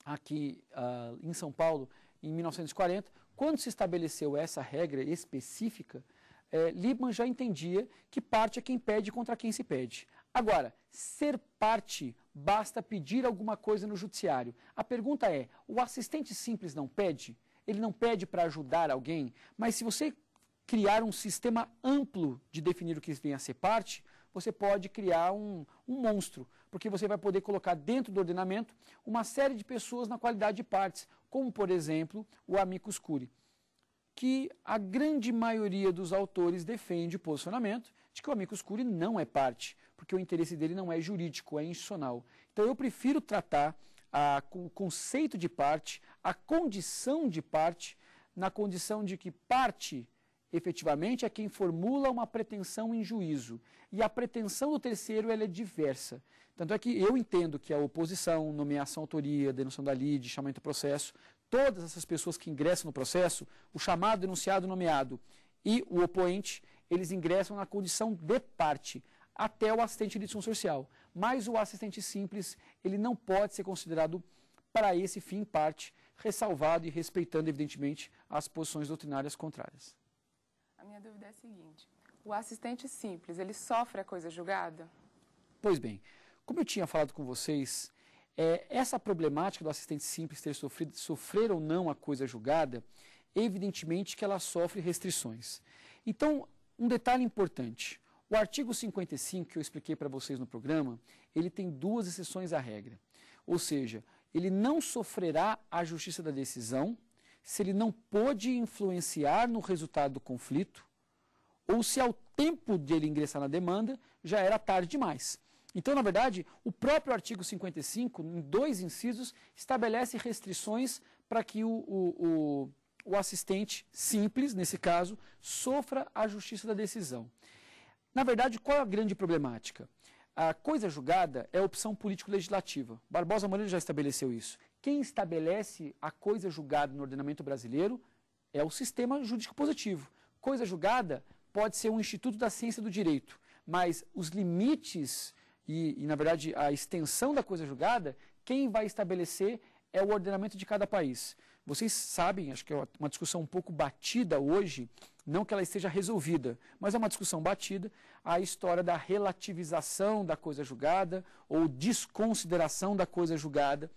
aqui ah, em São Paulo em 1940. Quando se estabeleceu essa regra específica, eh, já entendia que parte é quem pede contra quem se pede. Agora, ser parte basta pedir alguma coisa no judiciário. A pergunta é: o assistente simples não pede? Ele não pede para ajudar alguém, mas se você criar um sistema amplo de definir o que vem a ser parte, você pode criar um, um monstro, porque você vai poder colocar dentro do ordenamento uma série de pessoas na qualidade de partes, como, por exemplo, o amicus escure que a grande maioria dos autores defende o posicionamento de que o amicus escure não é parte porque o interesse dele não é jurídico, é institucional. Então eu prefiro tratar a, o conceito de parte, a condição de parte, na condição de que parte efetivamente é quem formula uma pretensão em juízo. E a pretensão do terceiro ela é diversa. Tanto é que eu entendo que a oposição, nomeação autoria, denúncia da lide, chamamento do processo, todas essas pessoas que ingressam no processo, o chamado, denunciado, nomeado e o opoente, eles ingressam na condição de parte, até o assistente de social. Mas o assistente simples, ele não pode ser considerado para esse fim em parte, ressalvado e respeitando, evidentemente, as posições doutrinárias contrárias. A minha dúvida é a seguinte, o assistente simples, ele sofre a coisa julgada? Pois bem, como eu tinha falado com vocês, é, essa problemática do assistente simples ter sofrido, sofrer ou não a coisa julgada, evidentemente que ela sofre restrições. Então, um detalhe importante, o artigo 55 que eu expliquei para vocês no programa, ele tem duas exceções à regra. Ou seja, ele não sofrerá a justiça da decisão se ele não pôde influenciar no resultado do conflito ou se ao tempo de ele ingressar na demanda já era tarde demais. Então, na verdade, o próprio artigo 55, em dois incisos, estabelece restrições para que o, o, o, o assistente simples, nesse caso, sofra a justiça da decisão. Na verdade, qual é a grande problemática? A coisa julgada é a opção político-legislativa. Barbosa Moreira já estabeleceu isso. Quem estabelece a coisa julgada no ordenamento brasileiro é o sistema jurídico positivo. Coisa julgada pode ser um instituto da ciência do direito, mas os limites e, e, na verdade, a extensão da coisa julgada, quem vai estabelecer é o ordenamento de cada país. Vocês sabem, acho que é uma discussão um pouco batida hoje, não que ela esteja resolvida, mas é uma discussão batida, a história da relativização da coisa julgada ou desconsideração da coisa julgada.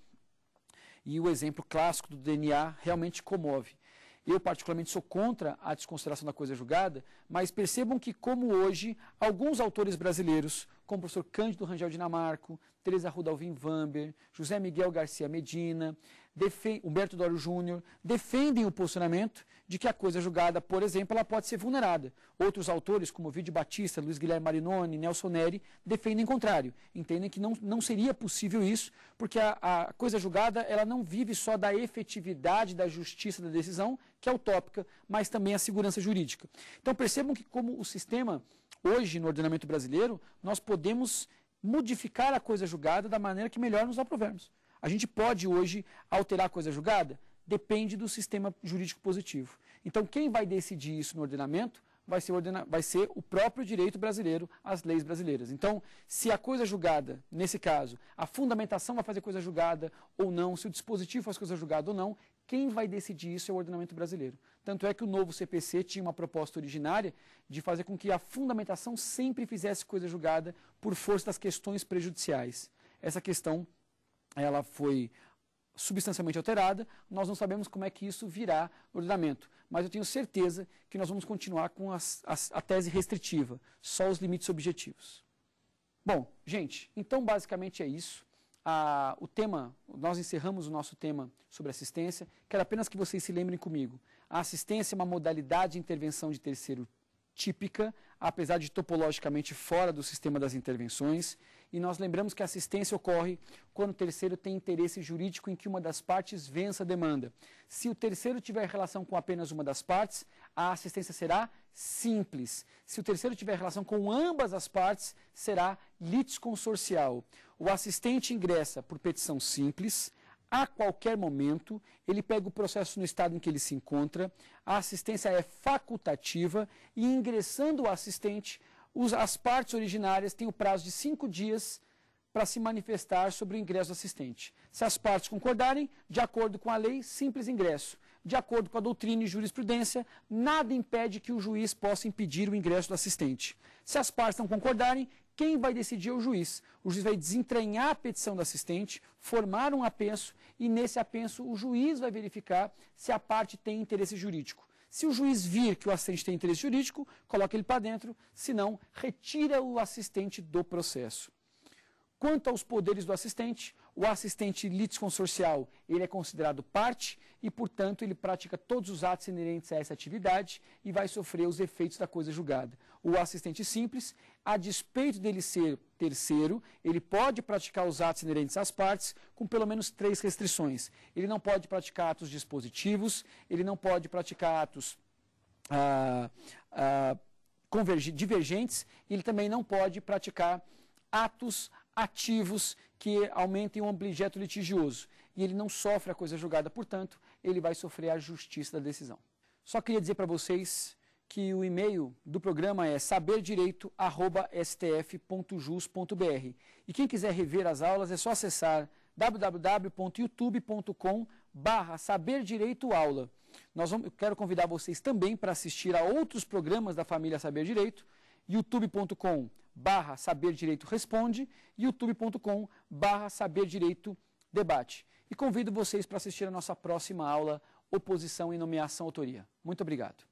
E o exemplo clássico do DNA realmente comove. Eu, particularmente, sou contra a desconsideração da coisa julgada, mas percebam que, como hoje, alguns autores brasileiros, como o professor Cândido Rangel Dinamarco, Teresa Rudalvin Vamber, José Miguel Garcia Medina, defende, Humberto Dório Júnior, defendem o posicionamento de que a coisa julgada, por exemplo, ela pode ser vulnerada. Outros autores, como Vídeo Batista, Luiz Guilherme Marinoni, Nelson Neri, defendem o contrário. Entendem que não, não seria possível isso, porque a, a coisa julgada ela não vive só da efetividade da justiça da decisão, que é utópica, mas também a segurança jurídica. Então percebam que como o sistema, hoje no ordenamento brasileiro, nós podemos modificar a coisa julgada da maneira que melhor nos aprovermos. A gente pode hoje alterar a coisa julgada? Depende do sistema jurídico positivo. Então, quem vai decidir isso no ordenamento vai ser, ordena... vai ser o próprio direito brasileiro, as leis brasileiras. Então, se a coisa julgada, nesse caso, a fundamentação vai fazer coisa julgada ou não, se o dispositivo faz coisa julgada ou não, quem vai decidir isso é o ordenamento brasileiro. Tanto é que o novo CPC tinha uma proposta originária de fazer com que a fundamentação sempre fizesse coisa julgada por força das questões prejudiciais. Essa questão ela foi substancialmente alterada, nós não sabemos como é que isso virá no ordenamento, mas eu tenho certeza que nós vamos continuar com a, a, a tese restritiva, só os limites objetivos. Bom, gente, então basicamente é isso. a o tema, nós encerramos o nosso tema sobre assistência. Quero apenas que vocês se lembrem comigo. A assistência é uma modalidade de intervenção de terceiro típica, apesar de topologicamente fora do sistema das intervenções, e nós lembramos que a assistência ocorre quando o terceiro tem interesse jurídico em que uma das partes vença a demanda. Se o terceiro tiver relação com apenas uma das partes, a assistência será simples. Se o terceiro tiver relação com ambas as partes, será litisconsorcial. O assistente ingressa por petição simples, a qualquer momento, ele pega o processo no estado em que ele se encontra, a assistência é facultativa e ingressando o assistente, os, as partes originárias têm o prazo de cinco dias para se manifestar sobre o ingresso do assistente. Se as partes concordarem, de acordo com a lei, simples ingresso. De acordo com a doutrina e jurisprudência, nada impede que o juiz possa impedir o ingresso do assistente. Se as partes não concordarem, quem vai decidir é o juiz. O juiz vai desentranhar a petição do assistente, formar um apenso e, nesse apenso, o juiz vai verificar se a parte tem interesse jurídico. Se o juiz vir que o assistente tem interesse jurídico, coloca ele para dentro, se não, retira o assistente do processo. Quanto aos poderes do assistente, o assistente litisconsorcial, ele é considerado parte e, portanto, ele pratica todos os atos inerentes a essa atividade e vai sofrer os efeitos da coisa julgada. O assistente simples, a despeito dele ser terceiro, ele pode praticar os atos inerentes às partes com pelo menos três restrições. Ele não pode praticar atos dispositivos, ele não pode praticar atos... Ah, ah, divergentes, ele também não pode praticar atos ativos que aumentem o objeto litigioso. E ele não sofre a coisa julgada, portanto, ele vai sofrer a justiça da decisão. Só queria dizer para vocês que o e-mail do programa é saberdireito@stf.jus.br. E quem quiser rever as aulas é só acessar www.youtube.com barra Nós vamos, eu quero convidar vocês também para assistir a outros programas da família Saber Direito, youtube.com barra Saber Direito Responde e youtube.com barra Saber Direito Debate. E convido vocês para assistir a nossa próxima aula, Oposição e Nomeação Autoria. Muito obrigado.